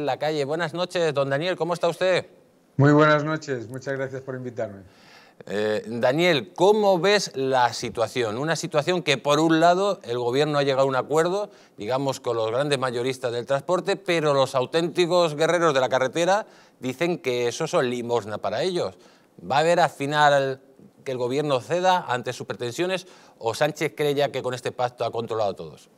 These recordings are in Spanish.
En la calle. Buenas noches, don Daniel, ¿cómo está usted? Muy buenas noches, muchas gracias por invitarme. Eh, Daniel, ¿cómo ves la situación? Una situación que, por un lado, el gobierno ha llegado a un acuerdo, digamos, con los grandes mayoristas del transporte, pero los auténticos guerreros de la carretera dicen que eso son limosna para ellos. ¿Va a haber al final que el gobierno ceda ante sus pretensiones o Sánchez cree ya que con este pacto ha controlado a todos?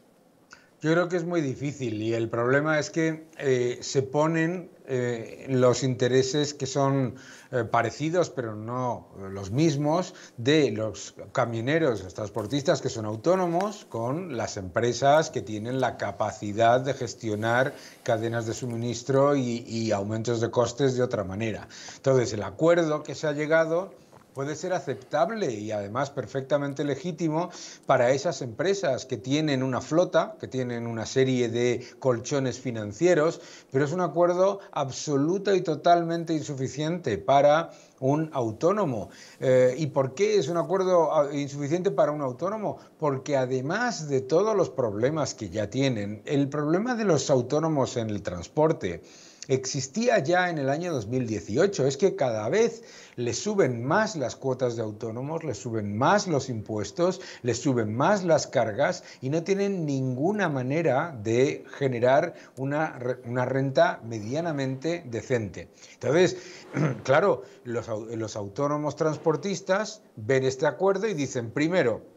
Yo creo que es muy difícil y el problema es que eh, se ponen eh, los intereses que son eh, parecidos, pero no los mismos, de los camioneros, los transportistas que son autónomos, con las empresas que tienen la capacidad de gestionar cadenas de suministro y aumentos de costes de otra manera. Entonces, el acuerdo que se ha llegado puede ser aceptable y además perfectamente legítimo para esas empresas que tienen una flota, que tienen una serie de colchones financieros, pero es un acuerdo absoluta y totalmente insuficiente para un autónomo. Eh, ¿Y por qué es un acuerdo ah, insuficiente para un autónomo? Porque además de todos los problemas que ya tienen, el problema de los autónomos en el transporte, existía ya en el año 2018. Es que cada vez le suben más las cuotas de autónomos, le suben más los impuestos, le suben más las cargas y no tienen ninguna manera de generar una, renta medianamente decente. Entonces, claro, los autónomos transportistas ven este acuerdo y dicen, primero,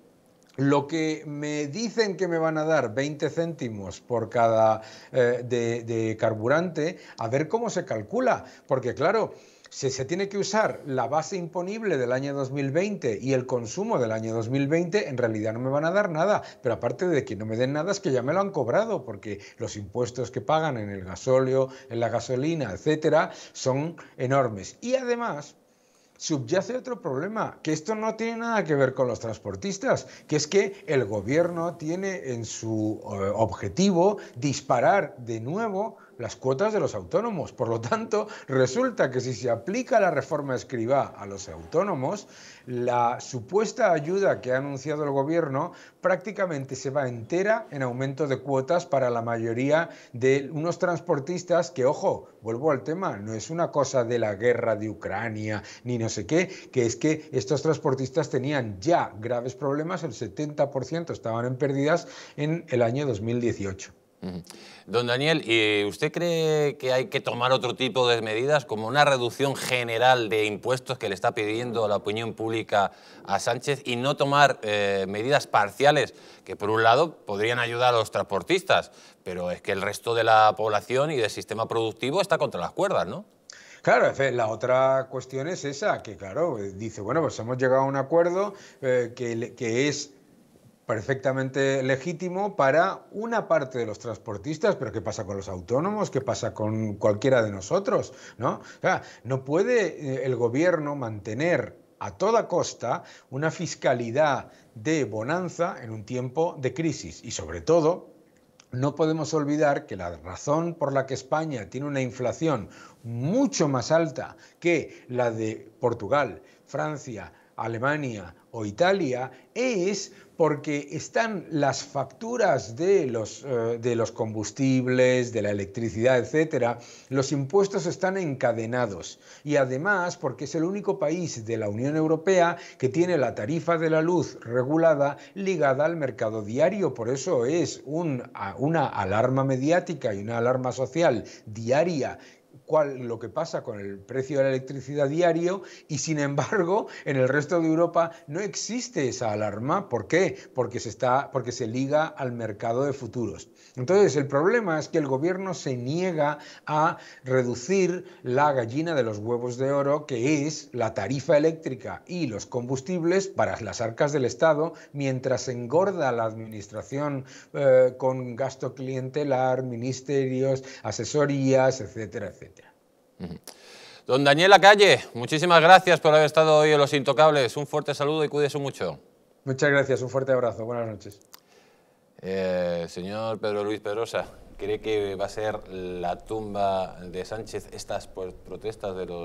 lo que me dicen que me van a dar 20 céntimos por cada eh, de, carburante, a ver cómo se calcula, porque claro, si se tiene que usar la base imponible del año 2020 y el consumo del año 2020, en realidad no me van a dar nada, pero aparte de que no me den nada es que ya me lo han cobrado, porque los impuestos que pagan en el gasóleo, en la gasolina, etcétera, son enormes. Y además, subyace otro problema, que esto no tiene nada que ver con los transportistas, que es que el gobierno tiene en su eh, objetivo disparar de nuevo las cuotas de los autónomos. Por lo tanto, resulta que si se aplica la reforma escriba a los autónomos, la supuesta ayuda que ha anunciado el gobierno prácticamente se va entera en aumento de cuotas para la mayoría de unos transportistas que, ojo, vuelvo al tema, no es una cosa de la guerra de Ucrania ni no sé qué, que es que estos transportistas tenían ya graves problemas, el 70% estaban en pérdidas en el año 2018. Don Daniel, ¿y ¿usted cree que hay que tomar otro tipo de medidas como una reducción general de impuestos que le está pidiendo la opinión pública a Sánchez y no tomar eh, medidas parciales que por un lado podrían ayudar a los transportistas, pero es que el resto de la población y del sistema productivo está contra las cuerdas, ¿no? Claro, la otra cuestión es esa, que claro, dice, bueno, pues hemos llegado a un acuerdo eh, que es perfectamente legítimo para una parte de los transportistas, pero ¿qué pasa con los autónomos? ¿Qué pasa con cualquiera de nosotros? ¿No? no puede eh, el gobierno mantener a toda costa una fiscalidad de bonanza en un tiempo de crisis y sobre todo no podemos olvidar que la razón por la que España tiene una inflación mucho más alta que la de Portugal, Francia, Alemania o Italia es porque están las facturas de los, eh, de los combustibles, de la electricidad, etcétera, los impuestos están encadenados. Y además porque es el único país de la Unión Europea que tiene la tarifa de la luz regulada ligada al mercado diario. Por eso es un, una alarma mediática y una alarma social diaria cuál, lo que pasa con el precio de la electricidad diario y sin embargo en el resto de Europa no existe esa alarma. ¿Por qué? Porque se, está, porque se liga al mercado de futuros. Entonces el problema es que el gobierno se niega a reducir la gallina de los huevos de oro que es la tarifa eléctrica y los combustibles para las arcas del Estado mientras engorda la administración eh, con gasto clientelar, ministerios, asesorías, etcétera, etcétera. Don Daniel Calle, muchísimas gracias por haber estado hoy en Los Intocables. Un fuerte saludo y cuídese mucho. Muchas gracias, un fuerte abrazo. Buenas noches. Eh, señor Pedro Luis Pedrosa, ¿cree que va a ser la tumba de Sánchez estas protestas de los